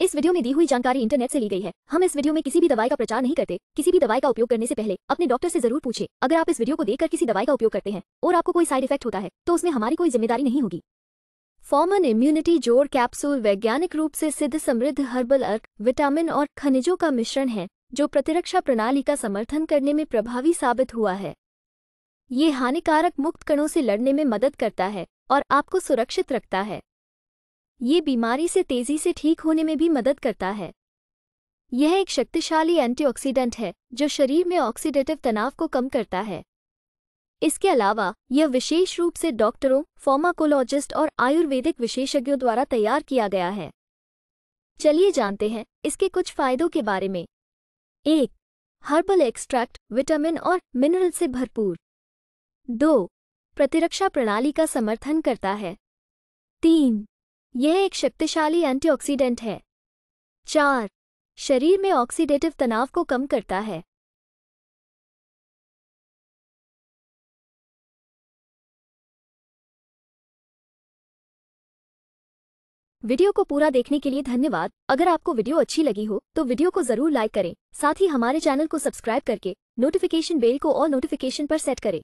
इस वीडियो में दी हुई जानकारी इंटरनेट से ली गई है हम इस वीडियो में किसी भी दवाई का प्रचार नहीं करते किसी भी दवाई का उपयोग करने से पहले अपने डॉक्टर से जरूर पूछे अगर आप इस वीडियो को देखकर किसी दवाई का उपयोग करते हैं और आपको कोई साइड इफेक्ट होता है तो उसमें हमारी कोई जिम्मेदारी नहीं होगी फॉर्मन इम्यूनिटी जोड़ कैप्सूल वैज्ञानिक रूप से सिद्ध समृद्ध हर्बल अर्क विटामिन और खनिजों का मिश्रण है जो प्रतिरक्षा प्रणाली का समर्थन करने में प्रभावी साबित हुआ है ये हानिकारक मुक्त कणों से लड़ने में मदद करता है और आपको सुरक्षित रखता है ये बीमारी से तेजी से ठीक होने में भी मदद करता है यह एक शक्तिशाली एंटीऑक्सीडेंट है जो शरीर में ऑक्सीडेटिव तनाव को कम करता है इसके अलावा यह विशेष रूप से डॉक्टरों फॉर्माकोलॉजिस्ट और आयुर्वेदिक विशेषज्ञों द्वारा तैयार किया गया है चलिए जानते हैं इसके कुछ फायदों के बारे में एक हर्बल एक्सट्रैक्ट विटामिन और मिनरल से भरपूर दो प्रतिरक्षा प्रणाली का समर्थन करता है तीन यह एक शक्तिशाली एंटीऑक्सीडेंट है चार शरीर में ऑक्सीडेटिव तनाव को कम करता है वीडियो को पूरा देखने के लिए धन्यवाद अगर आपको वीडियो अच्छी लगी हो तो वीडियो को जरूर लाइक करें साथ ही हमारे चैनल को सब्सक्राइब करके नोटिफिकेशन बेल को और नोटिफिकेशन पर सेट करें